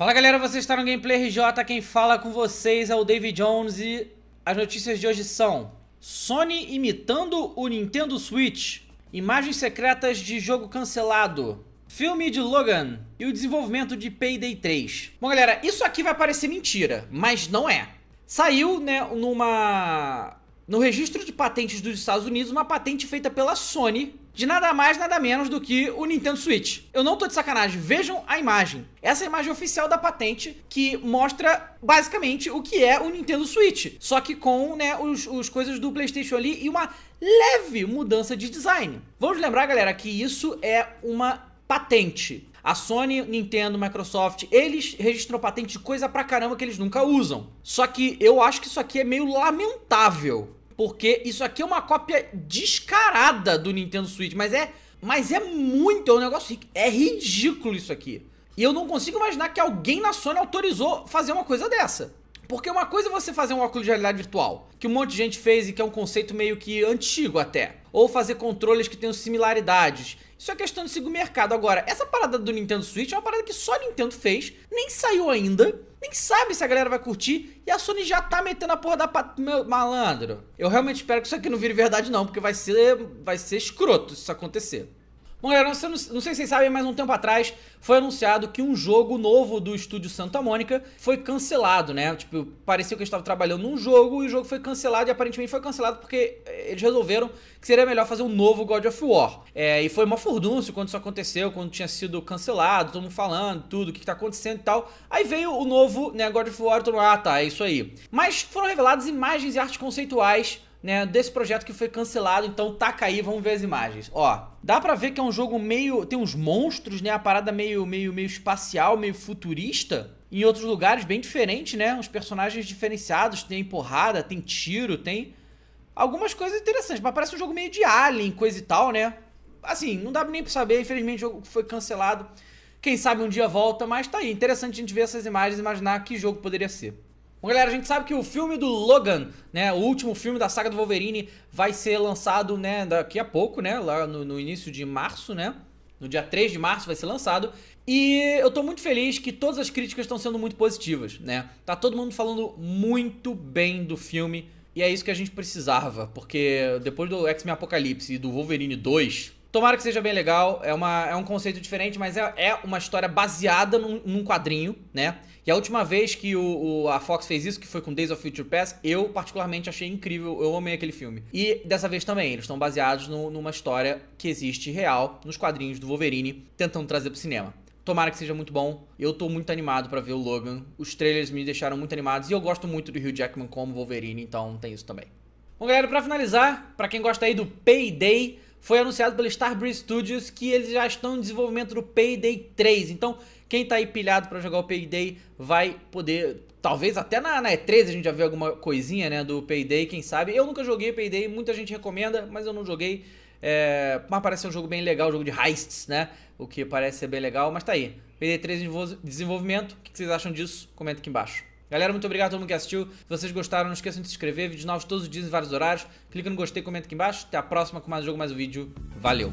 Fala galera, você está no Gameplay RJ, quem fala com vocês é o David Jones e as notícias de hoje são Sony imitando o Nintendo Switch, imagens secretas de jogo cancelado, filme de Logan e o desenvolvimento de Payday 3. Bom galera, isso aqui vai parecer mentira, mas não é. Saiu, né, numa... no registro de patentes dos Estados Unidos, uma patente feita pela Sony de nada mais, nada menos do que o Nintendo Switch. Eu não tô de sacanagem, vejam a imagem. Essa é a imagem oficial da patente que mostra basicamente o que é o Nintendo Switch, só que com né, os, os coisas do PlayStation ali e uma leve mudança de design. Vamos lembrar, galera, que isso é uma patente. A Sony, Nintendo, Microsoft, eles registram patente de coisa pra caramba que eles nunca usam. Só que eu acho que isso aqui é meio lamentável. Porque isso aqui é uma cópia descarada do Nintendo Switch, mas é, mas é muito, é um negócio, é ridículo isso aqui. E eu não consigo imaginar que alguém na Sony autorizou fazer uma coisa dessa. Porque uma coisa é você fazer um óculos de realidade virtual, que um monte de gente fez e que é um conceito meio que antigo até. Ou fazer controles que tenham similaridades isso é questão de seguir o mercado. Agora, essa parada do Nintendo Switch é uma parada que só a Nintendo fez, nem saiu ainda, nem sabe se a galera vai curtir, e a Sony já tá metendo a porra da pat... Meu, malandro. Eu realmente espero que isso aqui não vire verdade não, porque vai ser vai ser escroto se isso acontecer. Mulherão, não, não sei se vocês sabem, mas um tempo atrás foi anunciado que um jogo novo do estúdio Santa Mônica foi cancelado, né? Tipo, parecia que eles estavam trabalhando num jogo e o jogo foi cancelado e aparentemente foi cancelado porque eh, eles resolveram que seria melhor fazer um novo God of War. É, e foi uma furdúncio quando isso aconteceu, quando tinha sido cancelado, todo mundo falando tudo, o que, está tá acontecendo e tal. Aí veio o novo né, God of War e todo mundo, ah tá, é isso aí. Mas foram reveladas imagens e artes conceituais né, desse projeto que foi cancelado, então tá aí, vamos ver as imagens. Ó, dá pra ver que é um jogo meio, tem uns monstros, né, a parada meio, meio, meio espacial, meio futurista, em outros lugares bem diferente, né, uns personagens diferenciados, tem porrada, tem tiro, tem algumas coisas interessantes, mas parece um jogo meio de Alien, coisa e tal, né. Assim, não dá nem pra saber, infelizmente o jogo foi cancelado, quem sabe um dia volta, mas tá aí, interessante a gente ver essas imagens e imaginar que jogo poderia ser. Bom, galera, a gente sabe que o filme do Logan, né, o último filme da saga do Wolverine, vai ser lançado, né, daqui a pouco, né, lá no, no início de março, né, no dia 3 de março vai ser lançado. E eu tô muito feliz que todas as críticas estão sendo muito positivas, né, tá todo mundo falando muito bem do filme, e é isso que a gente precisava, porque depois do X-Men Apocalipse e do Wolverine 2, Tomara que seja bem legal, é, uma, é um conceito diferente, mas é, é uma história baseada num, num, quadrinho, né? E a última vez que o, o, a Fox fez isso, que foi com Days of Future Past, eu particularmente achei incrível, eu amei aquele filme. E dessa vez também, eles estão baseados no, numa história que existe real, nos quadrinhos do Wolverine, tentando trazer pro cinema. Tomara que seja muito bom. Eu tô muito animado para ver o Logan. Os trailers me deixaram muito animados e eu gosto muito do Hugh Jackman como Wolverine, então tem isso também. Bom, galera, para finalizar, para quem gosta aí do Payday, foi anunciado pela Starbreeze Studios que eles já estão em desenvolvimento do Payday 3. Então, quem tá aí pilhado para jogar o Payday vai poder, talvez até na, na E3 a gente já vê alguma coisinha, né, do Payday, quem sabe. Eu nunca joguei Payday, muita gente recomenda, mas eu não joguei. É, mas parece ser um jogo bem legal, um jogo de heists, né? O que parece ser bem legal, mas tá aí. Payday 3 em desenvolvimento, o que vocês acham disso? Comenta aqui embaixo. Galera, muito obrigado a todo mundo que assistiu. Se vocês gostaram, não esqueçam de se inscrever. Vídeos novos todos os dias em vários horários. Clica no gostei, comenta aqui embaixo. Até a próxima com mais um jogo, mais um vídeo. Valeu!